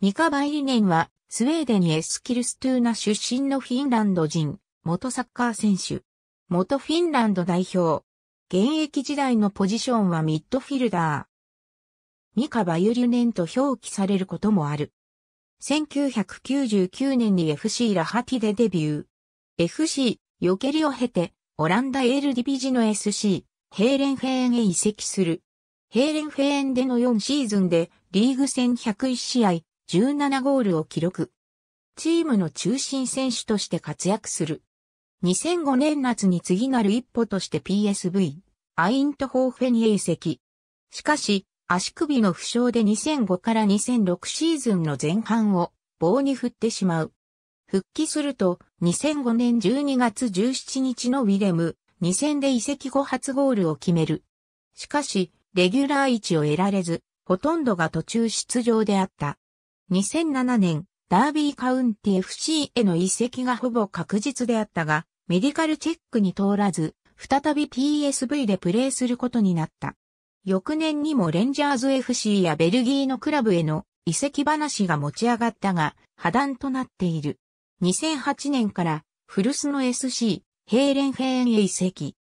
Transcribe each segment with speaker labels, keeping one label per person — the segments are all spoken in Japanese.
Speaker 1: ニカバイリネンは、スウェーデンエスキルストゥーナ出身のフィンランド人、元サッカー選手、元フィンランド代表。現役時代のポジションはミッドフィルダー。ニカバユリネンと表記されることもある。1999年に FC ラハティでデビュー。FC、ヨケリを経て、オランダエールディビジの SC、ヘーレンフェーンへ移籍する。ヘーレンフェーンでの4シーズンで、リーグ戦101試合、17ゴールを記録。チームの中心選手として活躍する。2005年夏に次なる一歩として PSV、アイントホーフェにへ移籍。しかし、足首の負傷で2005から2006シーズンの前半を棒に振ってしまう。復帰すると、2005年12月17日のウィレム、2戦で移籍後初ゴールを決める。しかし、レギュラー位置を得られず、ほとんどが途中出場であった。2007年、ダービーカウンティ FC への移籍がほぼ確実であったが、メディカルチェックに通らず、再び PSV でプレーすることになった。翌年にもレンジャーズ FC やベルギーのクラブへの移籍話が持ち上がったが、破談となっている。2008年から古巣の SC、ヘーレンフェーンへ移籍。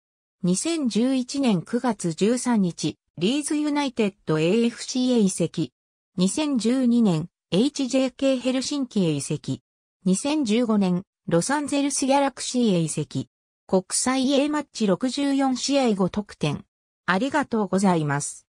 Speaker 1: 2011年9月13日、リーズユナイテッド AFC へ移籍。2012年、HJK ヘルシンキへ移籍。2015年、ロサンゼルスギャラクシーへ移籍。国際 A マッチ64試合5得点。ありがとうございます。